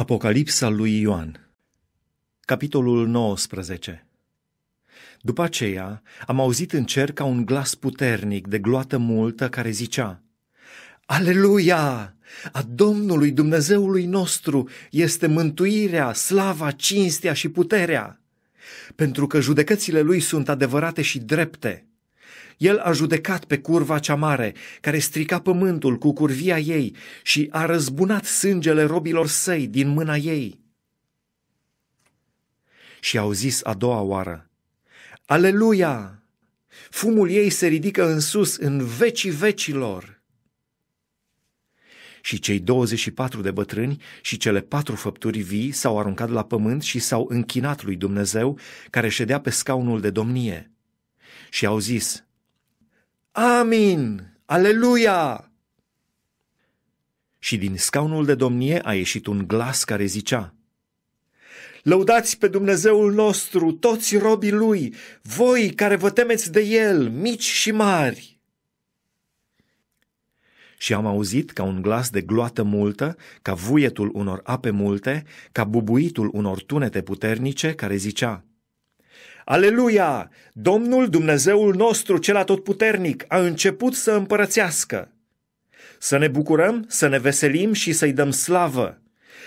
Apocalipsa lui Ioan Capitolul 19 După aceea am auzit în cer ca un glas puternic de gloată multă care zicea Aleluia! A Domnului Dumnezeului nostru este mântuirea, slava, cinstea și puterea, pentru că judecățile lui sunt adevărate și drepte el a judecat pe curva cea mare, care strica pământul cu curvia ei și a răzbunat sângele robilor săi din mâna ei. Și au zis a doua oară, Aleluia! Fumul ei se ridică în sus în vecii vecilor și cei 24 de bătrâni și cele patru făpturi vii s-au aruncat la pământ și s-au închinat lui Dumnezeu, care ședea pe scaunul de domnie. Și au zis, Amin! Aleluia! Și din scaunul de domnie a ieșit un glas care zicea, Lăudați pe Dumnezeul nostru, toți robii lui, voi care vă temeți de el, mici și mari! și am auzit ca un glas de gloată multă, ca vuietul unor ape multe, ca bubuitul unor tunete puternice, care zicea, Aleluia! Domnul Dumnezeul nostru, cel atotputernic, a început să împărățească. Să ne bucurăm, să ne veselim și să-i dăm slavă,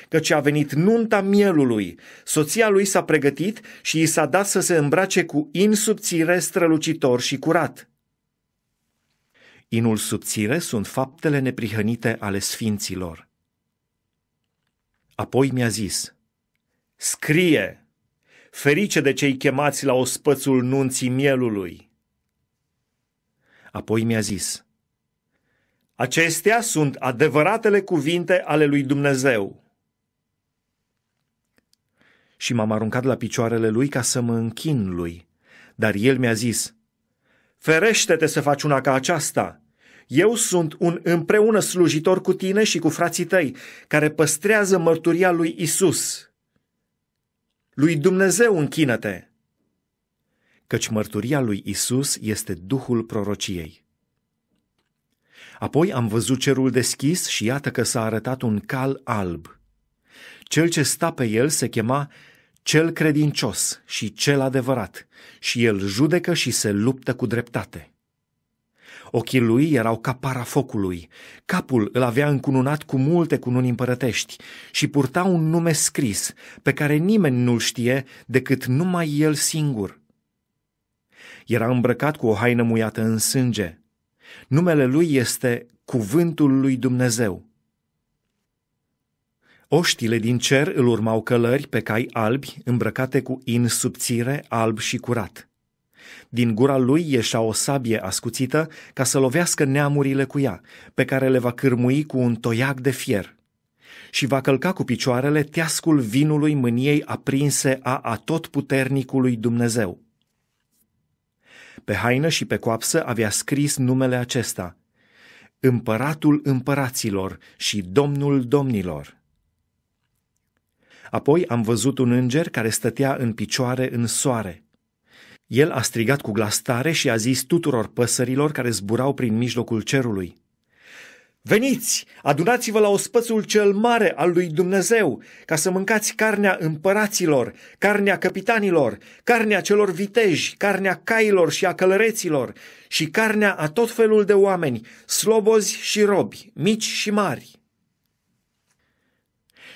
căci a venit nunta mielului, soția lui s-a pregătit și i s-a dat să se îmbrace cu in subțire, strălucitor și curat. Inul subțire sunt faptele neprihănite ale sfinților. Apoi mi-a zis, scrie! ferice de cei chemați la ospățul nunții mielului. Apoi mi-a zis, acestea sunt adevăratele cuvinte ale lui Dumnezeu. Și m-am aruncat la picioarele lui ca să mă închin lui, dar el mi-a zis, ferește-te să faci una ca aceasta. Eu sunt un împreună slujitor cu tine și cu frații tăi, care păstrează mărturia lui Isus. Lui Dumnezeu închinăte. Căci mărturia lui Isus este Duhul prorociei. Apoi am văzut cerul deschis și iată că s-a arătat un cal alb. Cel ce sta pe el se chema cel credincios și cel adevărat, și el judecă și se luptă cu dreptate. Ochii lui erau ca parafocului, capul îl avea încununat cu multe cununi împărătești și purta un nume scris pe care nimeni nu-l știe decât numai el singur. Era îmbrăcat cu o haină muiată în sânge. Numele lui este Cuvântul lui Dumnezeu. Oștile din cer îl urmau călări pe cai albi, îmbrăcate cu in subțire, alb și curat. Din gura lui ieșea o sabie ascuțită ca să lovească neamurile cu ea, pe care le va cârmui cu un toiac de fier. Și va călca cu picioarele teascul vinului mâniei aprinse a atotputernicului Dumnezeu. Pe haină și pe coapsă avea scris numele acesta, Împăratul împăraților și Domnul domnilor. Apoi am văzut un înger care stătea în picioare în soare. El a strigat cu glas tare și a zis tuturor păsărilor care zburau prin mijlocul cerului. Veniți, adunați-vă la ospățul cel mare al lui Dumnezeu, ca să mâncați carnea împăraților, carnea capitanilor, carnea celor viteji, carnea cailor și a călăreților și carnea a tot felul de oameni, slobozi și robi, mici și mari.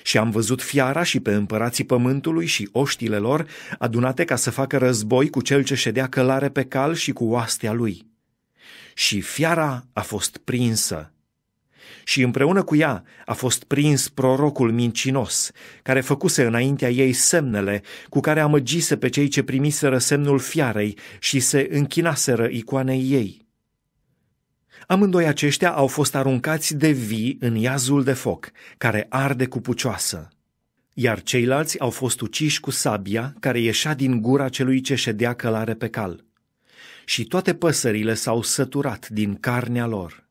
Și am văzut fiara și pe împărații pământului și oștile lor adunate ca să facă război cu cel ce ședea călare pe cal și cu oastea lui. Și fiara a fost prinsă. Și împreună cu ea a fost prins prorocul mincinos, care făcuse înaintea ei semnele cu care amăgise pe cei ce primiseră semnul fiarei și se închinaseră icoanei ei. Amândoi aceștia au fost aruncați de vii în iazul de foc, care arde cu pucioasă, iar ceilalți au fost uciși cu sabia care ieșea din gura celui ce ședea călare pe cal. Și toate păsările s-au săturat din carnea lor.